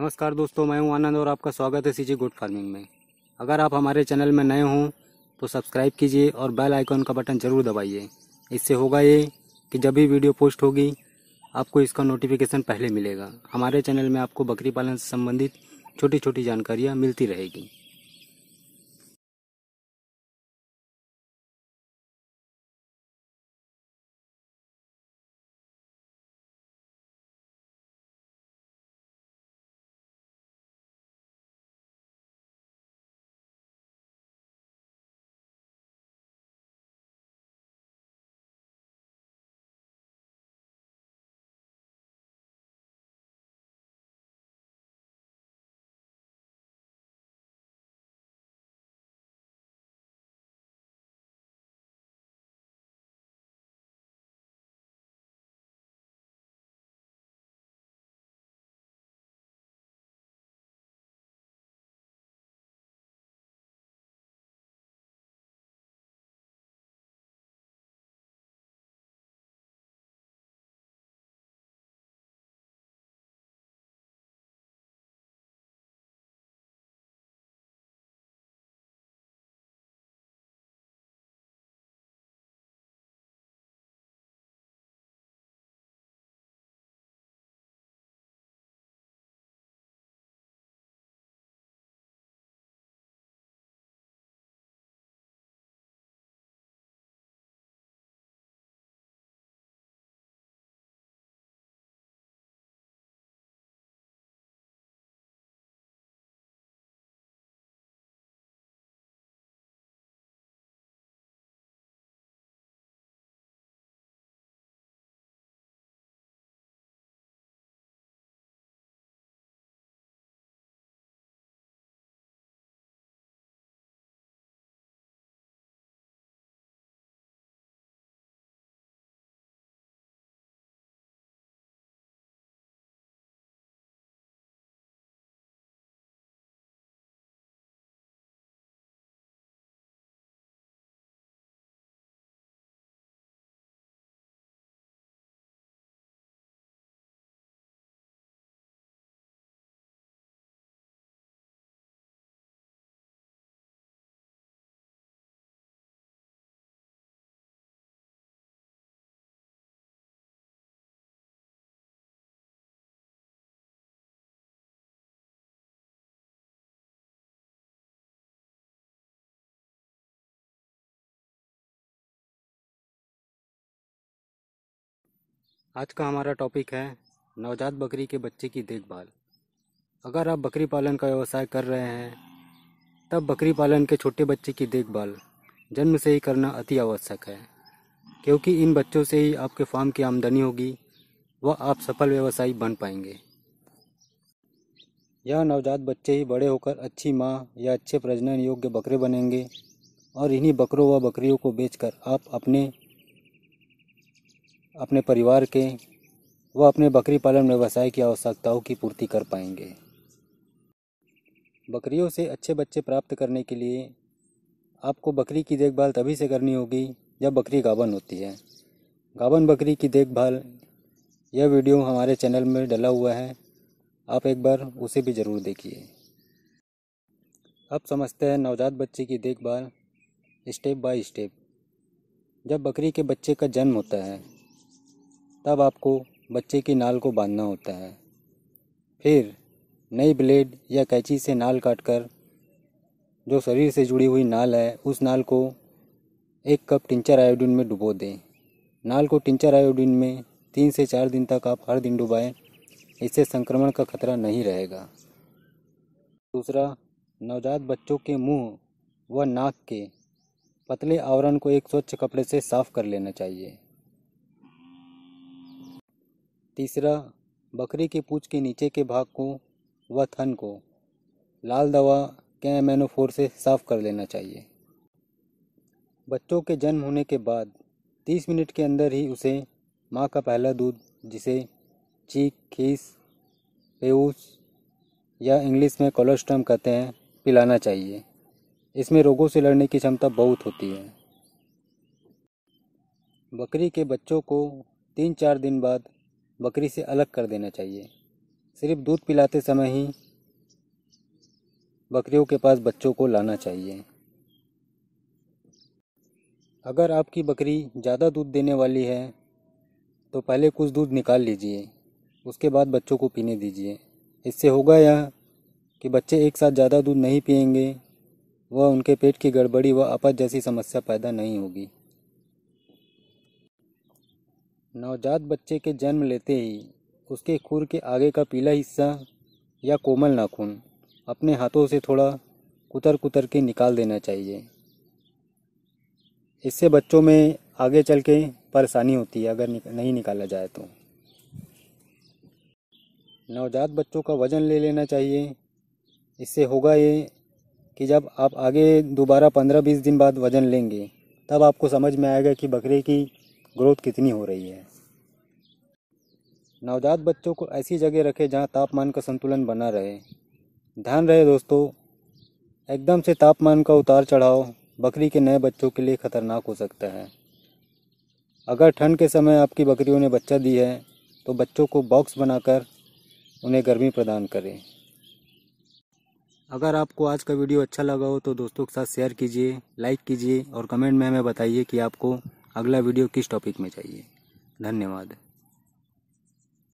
नमस्कार दोस्तों मैं हूं आनंद और आपका स्वागत है सीजी गुड फार्मिंग में अगर आप हमारे चैनल में नए हों तो सब्सक्राइब कीजिए और बेल आइकॉन का बटन ज़रूर दबाइए इससे होगा ये कि जब भी वीडियो पोस्ट होगी आपको इसका नोटिफिकेशन पहले मिलेगा हमारे चैनल में आपको बकरी पालन से संबंधित छोटी छोटी जानकारियाँ मिलती रहेगी आज का हमारा टॉपिक है नवजात बकरी के बच्चे की देखभाल अगर आप बकरी पालन का व्यवसाय कर रहे हैं तब बकरी पालन के छोटे बच्चे की देखभाल जन्म से ही करना अति आवश्यक है क्योंकि इन बच्चों से ही आपके फार्म की आमदनी होगी व आप सफल व्यवसायी बन पाएंगे यह नवजात बच्चे ही बड़े होकर अच्छी माँ या अच्छे प्रजनन योग्य बकरे बनेंगे और इन्हीं बकरों व बकरियों को बेचकर आप अपने अपने परिवार के व अपने बकरी पालन व्यवसाय की आवश्यकताओं की पूर्ति कर पाएंगे बकरियों से अच्छे बच्चे प्राप्त करने के लिए आपको बकरी की देखभाल तभी से करनी होगी जब बकरी गाबन होती है गाबन बकरी की देखभाल यह वीडियो हमारे चैनल में डला हुआ है आप एक बार उसे भी ज़रूर देखिए अब समझते हैं नवजात बच्चे की देखभाल स्टेप बाय स्टेप जब बकरी के बच्चे का जन्म होता है तब आपको बच्चे की नाल को बांधना होता है फिर नई ब्लेड या कैंची से नाल काटकर जो शरीर से जुड़ी हुई नाल है उस नाल को एक कप टिंचर आयोडीन में डुबो दें नाल को टिंचर आयोडीन में तीन से चार दिन तक आप हर दिन डुबाएं इससे संक्रमण का खतरा नहीं रहेगा दूसरा नवजात बच्चों के मुंह व नाक के पतले आवरण को एक स्वच्छ कपड़े से साफ कर लेना चाहिए तीसरा बकरी की पूछ के नीचे के भाग को व थन को लाल दवा के एमेनोफोर से साफ कर लेना चाहिए बच्चों के जन्म होने के बाद तीस मिनट के अंदर ही उसे माँ का पहला दूध जिसे चीख खीस पेउस या इंग्लिश में कोलोस्ट्रम कहते हैं पिलाना चाहिए इसमें रोगों से लड़ने की क्षमता बहुत होती है बकरी के बच्चों को तीन चार दिन बाद बकरी से अलग कर देना चाहिए सिर्फ दूध पिलाते समय ही बकरियों के पास बच्चों को लाना चाहिए अगर आपकी बकरी ज़्यादा दूध देने वाली है तो पहले कुछ दूध निकाल लीजिए उसके बाद बच्चों को पीने दीजिए इससे होगा यह कि बच्चे एक साथ ज़्यादा दूध नहीं पिएंगे व उनके पेट की गड़बड़ी व आपत जैसी समस्या पैदा नहीं होगी नवजात बच्चे के जन्म लेते ही उसके खुर के आगे का पीला हिस्सा या कोमल नाखून अपने हाथों से थोड़ा कुतर कुतर के निकाल देना चाहिए इससे बच्चों में आगे चल के परेशानी होती है अगर नहीं निकाला जाए तो नवजात बच्चों का वज़न ले लेना चाहिए इससे होगा ये कि जब आप आगे दोबारा पंद्रह बीस दिन बाद वज़न लेंगे तब आपको समझ में आएगा कि बकरे की ग्रोथ कितनी हो रही है नवजात बच्चों को ऐसी जगह रखें जहाँ तापमान का संतुलन बना रहे ध्यान रहे दोस्तों एकदम से तापमान का उतार चढ़ाव बकरी के नए बच्चों के लिए ख़तरनाक हो सकता है अगर ठंड के समय आपकी बकरियों ने बच्चा दी है तो बच्चों को बॉक्स बनाकर उन्हें गर्मी प्रदान करें अगर आपको आज का वीडियो अच्छा लगा हो तो दोस्तों के साथ शेयर कीजिए लाइक कीजिए और कमेंट में हमें बताइए कि आपको अगला वीडियो किस टॉपिक में चाहिए धन्यवाद